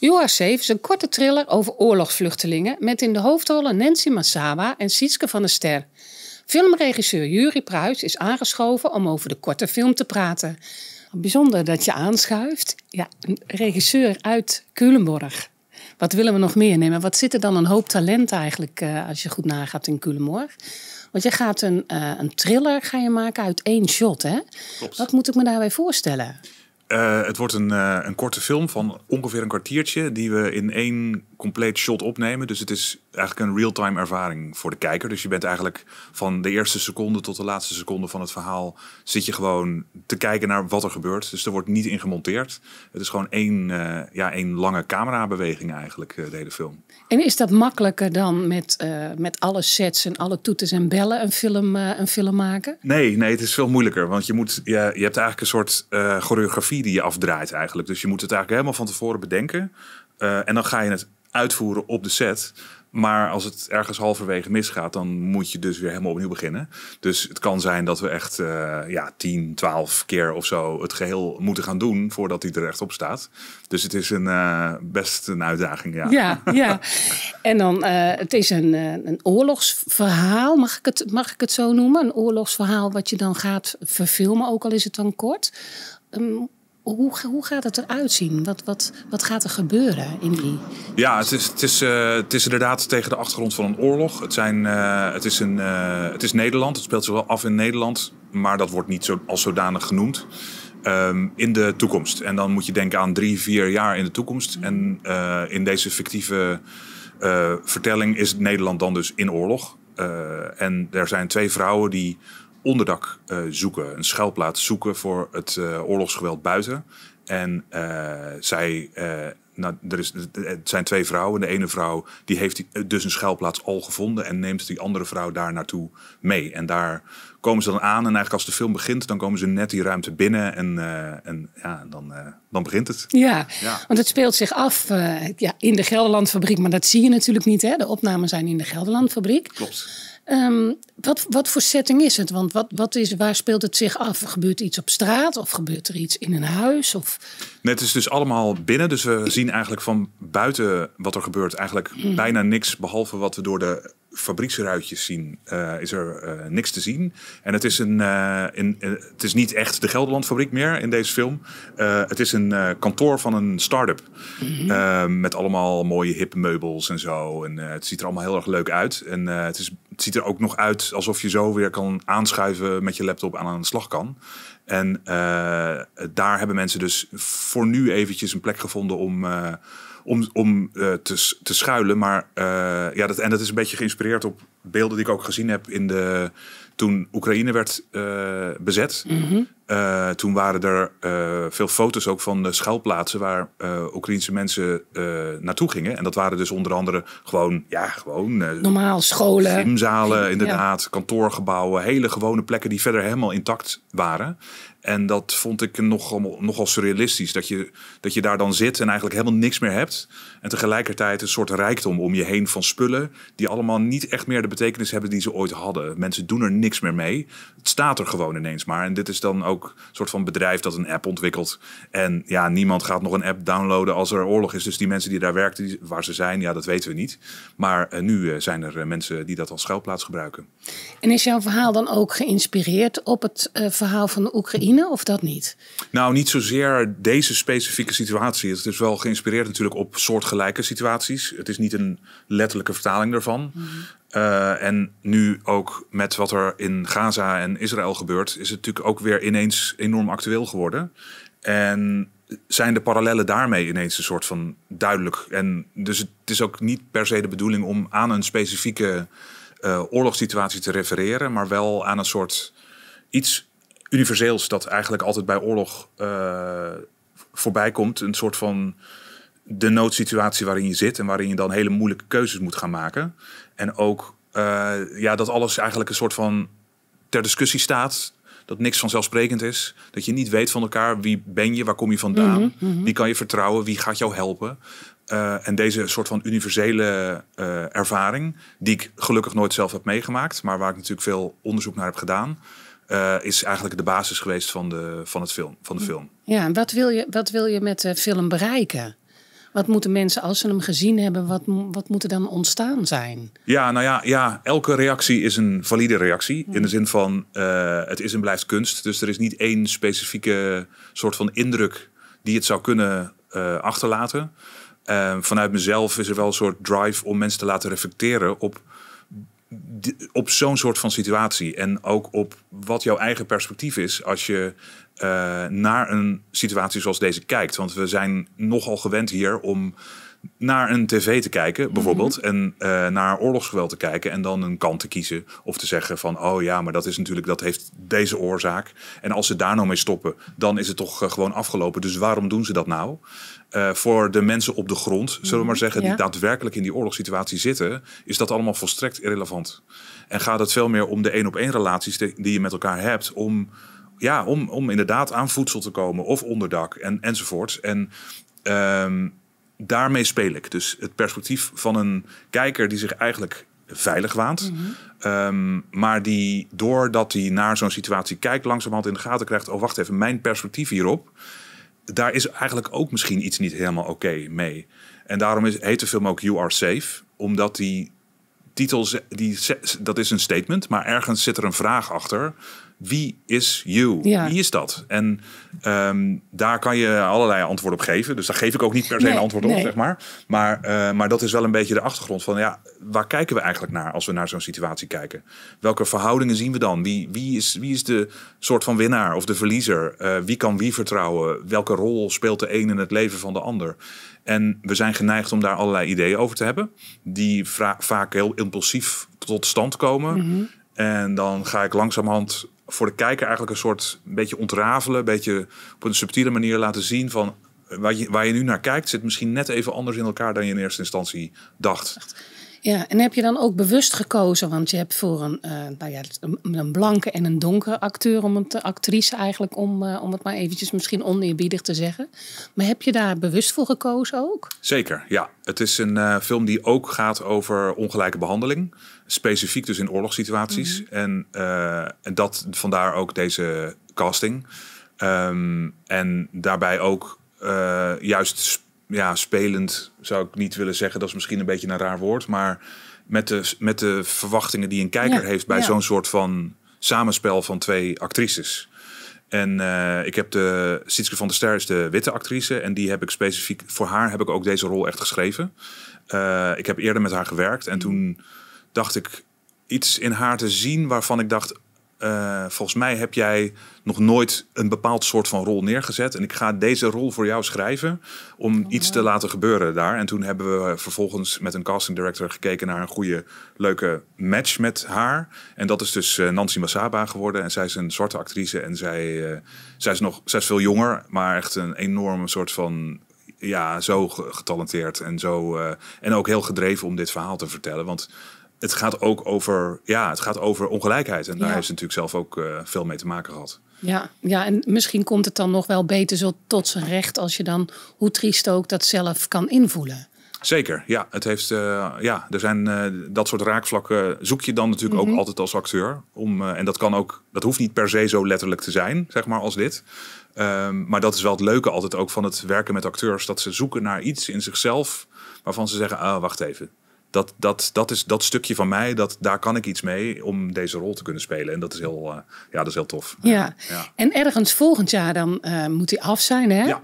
You Are is een korte thriller over oorlogsvluchtelingen met in de hoofdrollen Nancy Massawa en Sietske van der Ster. Filmregisseur Jurie Pruis is aangeschoven om over de korte film te praten. Bijzonder dat je aanschuift. Ja, een regisseur uit Culemborg. Wat willen we nog meer nemen? Wat zit er dan een hoop talent eigenlijk eh, als je goed nagaat in Culemborg? Want je gaat een, uh, een thriller ga je maken uit één shot, hè? Wat moet ik me daarbij voorstellen? Eh, het wordt een, eh, een korte film van ongeveer een kwartiertje, die we in één compleet shot opnemen. Dus het is eigenlijk een real-time ervaring voor de kijker. Dus je bent eigenlijk van de eerste seconde tot de laatste seconde van het verhaal zit je gewoon te kijken naar wat er gebeurt. Dus er wordt niet in gemonteerd. Het is gewoon één, uh, ja, één lange camerabeweging eigenlijk, eh, de hele film. En is dat makkelijker dan met, eh, met alle sets en alle toeters en bellen een film, een film maken? Nee, nee, het is veel moeilijker. Want je, moet, je, je hebt eigenlijk een soort choreografie die je afdraait eigenlijk. Dus je moet het eigenlijk helemaal van tevoren bedenken. en dan ga je het uitvoeren op de set. Maar als het ergens halverwege misgaat, dan moet je dus weer helemaal opnieuw beginnen. Dus het kan zijn dat we echt uh, ja, 10, 12 keer of zo het geheel moeten gaan doen voordat hij er echt op staat. Dus het is een, uh, best een uitdaging. Ja, ja. ja. En dan, eh, het is een, een oorlogsverhaal, mag ik, het, mag ik het zo noemen? Een oorlogsverhaal wat je dan gaat verfilmen, ook al is het dan kort. Um, hoe, hoe gaat het eruit zien? Wat, wat, wat gaat er gebeuren in die? Ja, het is, het, is, eh, het is inderdaad tegen de achtergrond van een oorlog. Het, zijn, eh, het, is, een, eh, het is Nederland, het speelt zich wel af in Nederland, maar dat wordt niet zo, als zodanig genoemd. Ehm, in de toekomst. En dan moet je denken aan drie, vier jaar in de toekomst. En in deze fictieve vertelling is Nederland dan dus in oorlog. en er zijn twee vrouwen die onderdak eh, zoeken, een schuilplaats zoeken voor het eh, oorlogsgeweld buiten. En eh, zij nou, er, is, zijn twee vrouwen. De ene vrouw die heeft dus een schuilplaats al gevonden en neemt die andere vrouw daar naartoe mee. En daar komen ze dan aan. En eigenlijk als de film begint, dan komen ze net die ruimte binnen en, en ja, dan, dan begint het. Ja, want het speelt zich af ja, in de Gelderlandfabriek. Maar dat zie je natuurlijk niet. Hè? De opnames zijn in de Gelderlandfabriek. Klopt. Ehm, wat, wat voor setting is het? Want wat, wat is, waar speelt het zich af? Gebeurt iets op straat of gebeurt er iets in een huis? Of... Net het is dus allemaal binnen. Dus we zien eigenlijk van buiten wat er gebeurt. Eigenlijk mm. bijna niks. Behalve wat we door de fabrieksruitjes zien, eh, is er eh, niks te zien. En het is, een, eh, in, het is niet echt de Gelderlandfabriek meer in deze film. het is een kantoor van een start-up. Mhm. met allemaal mooie hippe meubels en zo. En het ziet er allemaal heel erg leuk uit. En het is het ziet er ook nog uit alsof je zo weer kan aanschuiven met je laptop en aan de slag kan. En eh, daar hebben mensen dus voor nu eventjes een plek gevonden om, eh, om, om eh, te, te schuilen. Maar ja, dat, en dat is een beetje geïnspireerd op beelden die ik ook gezien heb in de, toen Oekraïne werd bezet. Mhm. Eh, toen waren er eh, veel foto's ook van de schuilplaatsen waar uh, eh, Oekraïnse mensen naartoe gingen. En dat waren dus onder andere gewoon, ja, gewoon. Normaal, scholen. Gymzalen, inderdaad, kantoorgebouwen, hele gewone plekken die verder helemaal intact waren. En dat vond ik nogal, nogal surrealistisch. Dat je, dat je daar dan zit en eigenlijk helemaal niks meer hebt. En tegelijkertijd een soort rijkdom om je heen van spullen. die allemaal niet echt meer de betekenis hebben die ze ooit hadden. Mensen doen er niks meer mee. Het staat er gewoon ineens maar. En dit is dan ook een soort van bedrijf dat een app ontwikkelt. En ja, niemand gaat nog een app downloaden als er oorlog is. Dus die mensen die daar werken, die, waar ze zijn, ja, dat weten we niet. Maar eh, nu eh, zijn er eh, mensen die dat als schuilplaats gebruiken. En is jouw verhaal dan ook geïnspireerd op het verhaal van de Oekraïne of dat niet? Nou, niet zozeer deze specifieke situatie. Het is wel geïnspireerd natuurlijk op soortgelijke situaties. Het is niet een letterlijke vertaling daarvan. Mhm. Eh, en nu ook met wat er in Gaza en Israël gebeurt, is het natuurlijk ook weer ineens enorm actueel geworden. En zijn de parallellen daarmee ineens een soort van duidelijk. En dus het is ook niet per se de bedoeling om aan een specifieke eh, oorlogssituatie te refereren, maar wel aan een soort iets universeels dat eigenlijk altijd bij oorlog uh, voorbij komt. Een soort van de noodsituatie waarin je zit en waarin je dan hele moeilijke keuzes moet gaan maken. En ook eh, ja, dat alles eigenlijk een soort van ter discussie staat. Dat niks vanzelfsprekend is. Dat je niet weet van elkaar wie ben je, waar kom je vandaan, mhm, mhm. wie kan je vertrouwen, wie gaat jou helpen. Eh, en deze soort van universele eh, ervaring, die ik gelukkig nooit zelf heb meegemaakt, maar waar ik natuurlijk veel onderzoek naar heb gedaan, is eigenlijk de basis geweest van de, van het film, van de film. Ja, en wat wil je, wat wil je met de film bereiken? Wat moeten mensen, als ze hem gezien hebben, wat, wat moet er dan ontstaan zijn? Ja, nou ja, ja, elke reactie is een valide reactie. In de hmm. zin van, eh, het is en blijft kunst. Dus er is niet één specifieke soort van indruk die het zou kunnen eh, achterlaten. Eh, vanuit mezelf is er wel een soort drive om mensen te laten reflecteren op op zo'n soort van situatie. En ook op wat jouw eigen perspectief is als je eh, naar een situatie zoals deze kijkt. Want we zijn nogal gewend hier om naar een tv te kijken, mhm. bijvoorbeeld, en eh, naar oorlogsgeweld te kijken en dan een kant te kiezen of te zeggen van, oh ja, maar dat is natuurlijk, dat heeft deze oorzaak. En als ze daar nou mee stoppen, dan is het toch eh, gewoon afgelopen. Dus waarom doen ze dat nou? voor de mensen op de grond, zullen we mhm, maar zeggen, die daadwerkelijk in die oorlogssituatie zitten, is dat allemaal volstrekt irrelevant. En gaat het veel meer om de een op één relaties die je met elkaar hebt, om ja, om, om inderdaad aan voedsel te komen of onderdak en, enzovoorts. En ehm, daarmee speel ik. Dus het perspectief van een kijker die zich eigenlijk veilig waant. Mhm. Ehm, maar die doordat hij naar zo'n situatie kijkt, langzamerhand in de gaten krijgt: oh wacht even, mijn perspectief hierop. Daar is eigenlijk ook misschien iets niet helemaal oké mee. En daarom is, heet de film ook You Are Safe, omdat die titel, die, dat is een statement, maar ergens zit er een vraag achter wie is you? Wie is dat? En ehm, daar kan je allerlei antwoorden op geven. Dus daar geef ik ook niet per se een antwoord op, zeg maar. Maar, eh, maar dat is wel een beetje de achtergrond van, ja, waar kijken we eigenlijk naar als we naar zo'n situatie kijken? Welke verhoudingen zien we dan? Wie, wie, is, wie is de soort van winnaar of de verliezer? Eh, wie kan wie vertrouwen? Welke rol speelt de een in het leven van de ander? En we zijn geneigd om daar allerlei ideeën over te hebben, die vaak heel impulsief tot stand komen. Mhm. En dan ga ik langzamerhand voor de kijker eigenlijk een soort beetje ontrafelen, een beetje op een subtiele manier laten zien van waar je, waar je nu naar kijkt, zit misschien net even anders in elkaar dan je in eerste instantie dacht. Ja, en heb je dan ook bewust gekozen? Want je hebt voor een, eh, nou ja, een blanke en een donkere acteur, om het, actrice eigenlijk, om, eh, om het maar eventjes misschien oneerbiedig te zeggen. Maar heb je daar bewust voor gekozen ook? Zeker, ja. Het is een eh, film die ook gaat over ongelijke behandeling. Specifiek dus in oorlogssituaties. Mhm. en, en dat vandaar ook deze casting. Ehm, en daarbij ook juist ja, spelend zou ik niet willen zeggen. Dat is misschien een beetje een raar woord. Maar met de, met de verwachtingen die een kijker heeft bij zo'n soort van samenspel van twee actrices. En eh, ik heb de Sietske van der Ster is de witte actrice. En die heb ik specifiek voor haar heb ik ook deze rol echt geschreven. Eh, ik heb eerder met haar gewerkt. En toen dacht ik iets in haar te zien waarvan ik dacht. Eh, volgens mij heb jij nog nooit een bepaald soort van rol neergezet. En ik ga deze rol voor jou schrijven om oh, iets te laten gebeuren daar. En toen hebben we vervolgens met een casting director gekeken naar een goede, leuke match met haar. En dat is dus eh, Nancy Masaba geworden. En zij is een zwarte actrice. En zij, eh, zij, is nog, zij is veel jonger, maar echt een enorme soort van ja, zo getalenteerd en, zo, en ook heel gedreven om dit verhaal te vertellen. Want het gaat ook over, ja, het gaat over ongelijkheid. En daar heeft ze natuurlijk zelf ook eh, veel mee te maken gehad. Ja, ja, en misschien komt het dan nog wel beter zo tot zijn recht als je dan, hoe triest ook, dat zelf kan invoelen. Zeker, ja. Het heeft, eh, ja er zijn eh, dat soort raakvlakken zoek je dan natuurlijk ook mhm. altijd als acteur. Om, en dat kan ook, dat hoeft niet per se zo letterlijk te zijn, zeg maar, als dit. Ehm, maar dat is wel het leuke altijd ook van het werken met acteurs. Dat ze zoeken naar iets in zichzelf waarvan ze zeggen, ah, wacht even dat, dat, dat is dat stukje van mij, dat, daar kan ik iets mee om deze rol te kunnen spelen. En dat is heel, eh, ja, dat is heel tof. Ja. ja. en ergens volgend jaar dan eh, moet hij af zijn. Hè? Ja.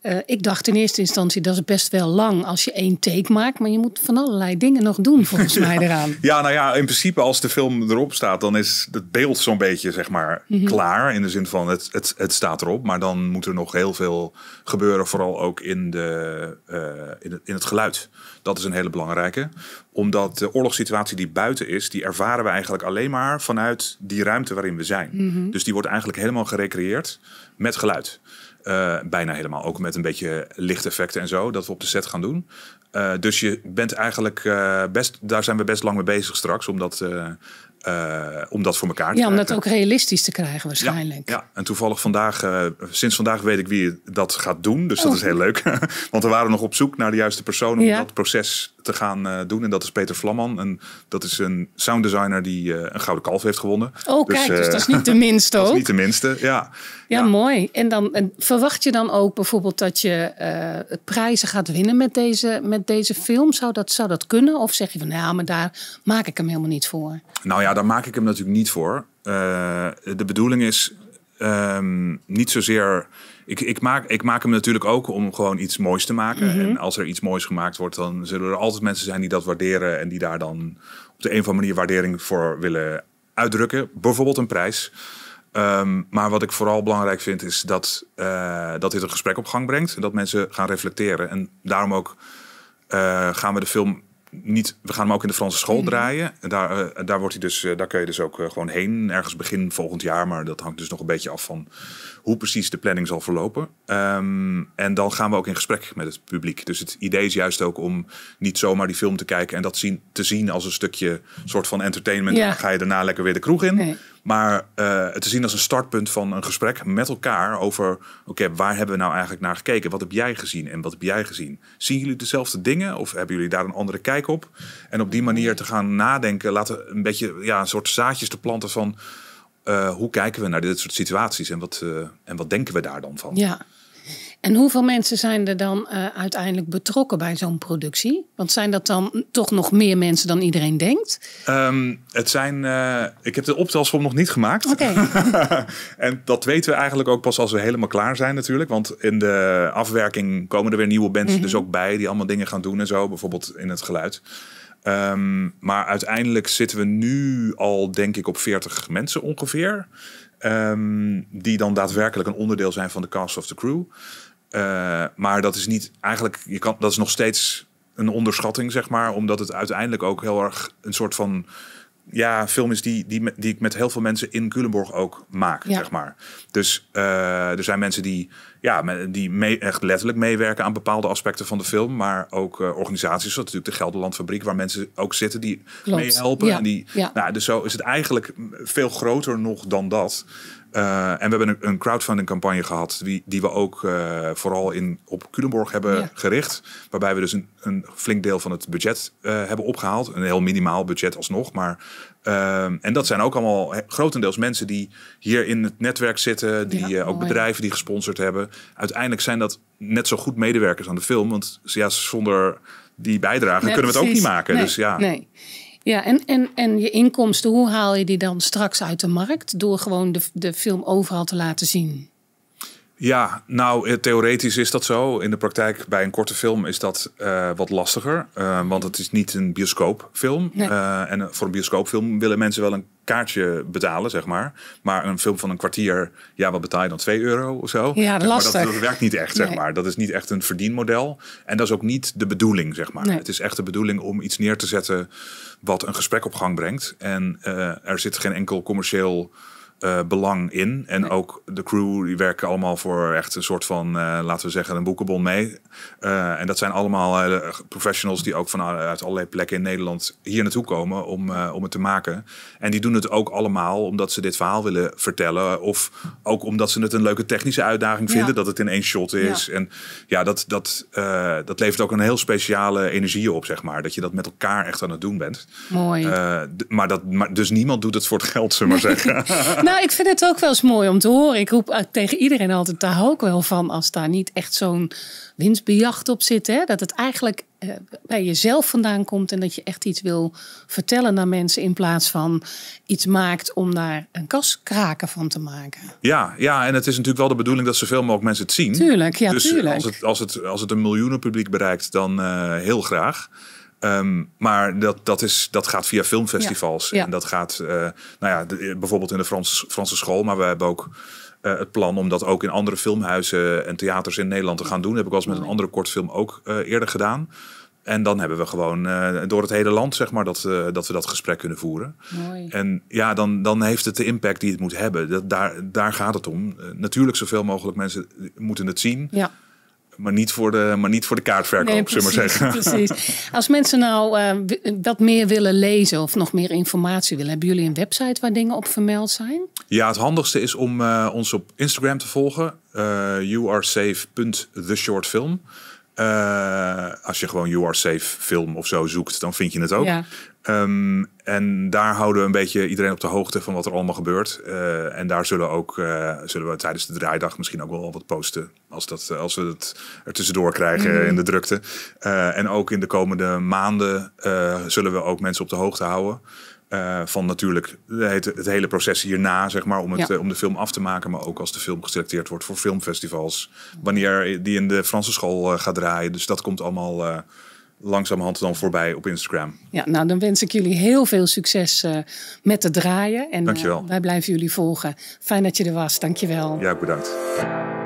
Eh, ik dacht in eerste instantie dat is best wel lang als je één take maakt, maar je moet van allerlei dingen nog doen volgens mij eraan. Ja, nou ja, in principe als de film erop staat, dan is het beeld zo'n beetje zeg maar mhm. klaar in de zin van het, het, het staat erop, maar dan moet er nog heel veel gebeuren, vooral ook in, de, eh, in, het, in het geluid. Dat is een hele belangrijke, omdat de oorlogssituatie die buiten is, die ervaren we eigenlijk alleen maar vanuit die ruimte waarin we zijn. Mhm. Dus die wordt eigenlijk helemaal gerecreëerd met geluid. Eh, bijna helemaal. Ook met een beetje lichteffecten en zo, dat we op de set gaan doen. Eh, dus je bent eigenlijk eh, best, daar zijn we best lang mee bezig straks, om dat, om dat voor elkaar te krijgen. Ja, om dat ook realistisch te krijgen waarschijnlijk. Ja, en toevallig vandaag, sinds vandaag weet ik wie dat gaat doen, dus dat oh. is heel leuk. Want we waren nog op zoek naar de juiste persoon om dat proces te gaan eh, doen. En dat is Peter Vlamman. En dat is een sounddesigner die eh, een gouden kalf heeft gewonnen. Oh, dus, kijk, dus eh, dat is niet de minste ook. dat is niet de minste, ja. Ja, mooi. En dan en verwacht je dan ook bijvoorbeeld dat je prijzen gaat winnen met deze, met deze film? Zou dat, zou dat kunnen? Of zeg je van, nou, ja, maar daar maak ik hem helemaal niet voor? Nou ja, daar maak ik hem natuurlijk niet voor. de bedoeling is Ehm, niet zozeer. Ik, ik, maak, ik maak hem natuurlijk ook om gewoon iets moois te maken. Mhm. En als er iets moois gemaakt wordt, dan zullen er altijd mensen zijn die dat waarderen. En die daar dan op de een of andere manier waardering voor willen uitdrukken. Bijvoorbeeld een prijs. Ehm, maar wat ik vooral belangrijk vind, is dat, eh, dat dit een gesprek op gang brengt. En dat mensen gaan reflecteren. En daarom ook eh, gaan we de film niet, we gaan hem ook in de Franse school mhm. draaien. Daar, eh, daar, wordt hij dus, eh, daar kun je dus ook eh, gewoon heen, ergens begin volgend jaar. Maar dat hangt dus nog een beetje af van hoe precies de planning zal verlopen. Ehm, en dan gaan we ook in gesprek met het publiek. Dus het idee is juist ook om niet zomaar die film te kijken en dat zien, te zien als een stukje soort van entertainment. ga je daarna lekker weer de kroeg in. Maar het eh, te zien als een startpunt van een gesprek met elkaar over: oké, waar hebben we nou eigenlijk naar gekeken? Wat heb jij gezien en wat heb jij gezien? Zien jullie dezelfde dingen of hebben jullie daar een andere kijk op? En op die manier te gaan nadenken, laten een beetje ja, een soort zaadjes te planten van: eh, hoe kijken we naar dit soort situaties en wat, eh, en wat denken we daar dan van? Ja. En hoeveel mensen zijn er dan eh, uiteindelijk betrokken bij zo'n productie? Want zijn dat dan toch nog meer mensen dan iedereen denkt? Ehm, het zijn, eh, ik heb de optelsom nog niet gemaakt. Oké. en dat weten we eigenlijk ook pas als we helemaal klaar zijn natuurlijk. Want in de afwerking komen er weer nieuwe mensen mhm. dus ook bij die allemaal dingen gaan doen en zo. Bijvoorbeeld in het geluid. Ehm, maar uiteindelijk zitten we nu al, denk ik, op 40 mensen ongeveer. Ehm, die dan daadwerkelijk een onderdeel zijn van de cast of the crew. Eh, maar dat is niet eigenlijk, je kan, dat is nog steeds een onderschatting, zeg maar, omdat het uiteindelijk ook heel erg een soort van ja, film is die, die, die ik met heel veel mensen in Culemborg ook maak, zeg maar. Dus eh, er zijn mensen die, ja, die mee, echt letterlijk meewerken aan bepaalde aspecten van de film. Maar ook eh, organisaties, zoals natuurlijk de Gelderland Fabriek, waar mensen ook zitten die meehelpen. Ja. En die, ja. nou, dus zo is het eigenlijk veel groter nog dan dat. Eh, en we hebben een, een crowdfunding campagne gehad, die, die we ook eh, vooral in, op Culemborg hebben gericht. Waarbij we dus een, een, flink deel van het budget eh, hebben opgehaald. Een heel minimaal budget alsnog. Maar, ehm, en dat zijn ook allemaal grotendeels mensen die hier in het netwerk zitten. Die ook bedrijven die gesponsord hebben. Uiteindelijk zijn dat net zo goed medewerkers aan de film. Want ja, zonder die bijdrage kunnen we het ook niet maken. dus ja. Nee. Ja, en, en, en je inkomsten, hoe haal je die dan straks uit de markt? Door gewoon de, de film overal te laten zien. Ja, nou, eh, theoretisch is dat zo. In de praktijk bij een korte film is dat eh, wat lastiger. Eh, want het is niet een bioscoopfilm. en voor een bioscoopfilm willen mensen wel een kaartje betalen, zeg maar. Maar een film van een kwartier, ja, wat betaal je dan? 2 euro of zo? Ja, lastig. Maar dat, werkt niet echt, zeg maar. Dat is niet echt een verdienmodel. En dat is ook niet de bedoeling, zeg maar. Het is echt de bedoeling om iets neer te zetten wat een gesprek op gang brengt. En er zit geen enkel commercieel eh, belang in. En ook de crew, die werken allemaal voor echt een soort van, eh, laten we zeggen, een boekenbon mee. Eh, en dat zijn allemaal professionals die ook vanuit allerlei plekken in Nederland hier naartoe komen om, om het te maken. En die doen het ook allemaal omdat ze dit verhaal willen vertellen. Of ook omdat ze het een leuke technische uitdaging vinden, dat het in één shot is. En ja, dat, dat, dat levert ook een heel speciale energie op, zeg maar. Dat je dat met elkaar echt aan het doen bent. Mooi. maar dat, maar, dus niemand doet het voor het geld, zullen we maar zeggen. Nou, ik vind het ook wel eens mooi om te horen. Ik roep tegen iedereen altijd, daar hou ik wel van als daar niet echt zo'n winstbejacht op zit. Hè? Dat het eigenlijk eh, bij jezelf vandaan komt en dat je echt iets wil vertellen naar mensen in plaats van iets maakt om daar een kraken van te maken. Ja, ja, en het is natuurlijk wel de bedoeling dat zoveel mogelijk mensen het zien. Tuurlijk, ja, dus tuurlijk. Als het, als, het, als het een miljoenen publiek bereikt, dan eh, heel graag. Ehm, maar dat, dat, is, dat gaat via filmfestivals. En dat gaat eh, nou ja, bijvoorbeeld in de Frans, Franse school. Maar we hebben ook eh, het plan om dat ook in andere filmhuizen en theaters in Nederland te gaan doen. Dat heb ik eens met een andere kortfilm ook eh, eerder gedaan. En dan hebben we gewoon door het hele land, zeg maar, dat, dat we dat gesprek kunnen voeren. Mooi. En ja, dan, dan heeft het de impact die het moet hebben. Dat, daar, daar gaat het om. natuurlijk, zoveel mogelijk mensen moeten het zien. Ja maar niet voor de, maar niet voor de kaartverkoop, zullen maar zeggen. Precies. Als mensen nou eh, wat meer willen lezen of nog meer informatie willen, hebben jullie een website waar dingen op vermeld zijn? Ja, het handigste is om eh, ons op Instagram te volgen. Uh, eh, youaresafe.theshortfilm. Uh, als je gewoon You Are Safe film of zo zoekt, dan vind je het ook. Ja. Ehm, en daar houden we een beetje iedereen op de hoogte van wat er allemaal gebeurt. Eh, en daar zullen, ook, eh, zullen we tijdens de draaidag misschien ook wel wat posten. Als, dat, eh, als we het er tussendoor krijgen mm. in de drukte. en ook in de komende maanden zullen we ook mensen op de hoogte houden. van natuurlijk het, hele proces hierna, zeg maar, om, het, om de film af te maken. Maar ook als de film geselecteerd wordt voor filmfestivals. Wanneer die in de Franse school gaat draaien. Dus dat komt allemaal langzamerhand dan voorbij op Instagram. Ja, nou dan wens ik jullie heel veel succes eh, met het draaien. En Dankjewel. Eh, wij blijven jullie volgen. Fijn dat je er was. Dankjewel. Ja, bedankt.